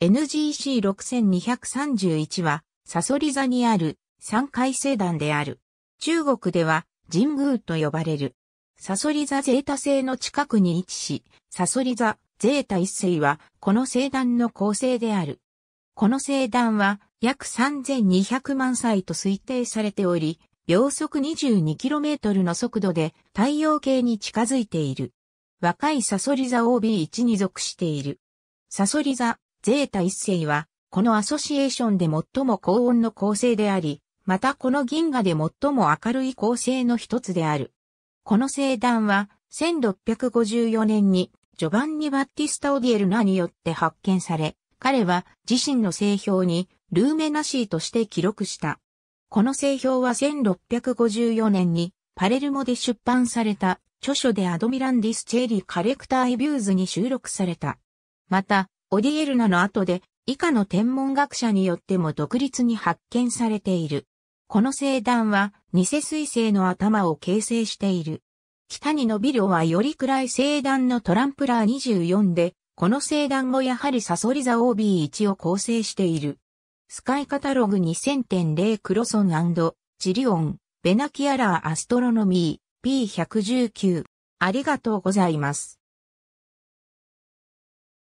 NGC6231 は、サソリ座にある三回星団である。中国では神宮と呼ばれる。サソリ座ゼータ星の近くに位置し、サソリ座ゼータ一星はこの星団の構成である。この星団は約3200万歳と推定されており、秒速 22km の速度で太陽系に近づいている。若いサソリ座 OB1 に属している。サソリ座ゼータ一世は、このアソシエーションで最も高温の構成であり、またこの銀河で最も明るい構成の一つである。この星団は、1654年に、ジョバンニ・バッティスタ・オディエルナによって発見され、彼は自身の星表にルーメナシーとして記録した。この星表は1654年にパレルモで出版された著書でアドミランディス・チェリー・カレクター・エビューズに収録された。また、オディエルナの後で、以下の天文学者によっても独立に発見されている。この星団は、偽彗星の頭を形成している。北に伸びるはより暗い星団のトランプラー24で、この星団もやはりサソリ座 OB1 を構成している。スカイカタログ2000.0クロソンジリオン、ベナキアラーアストロノミー P119。ありがとうございます。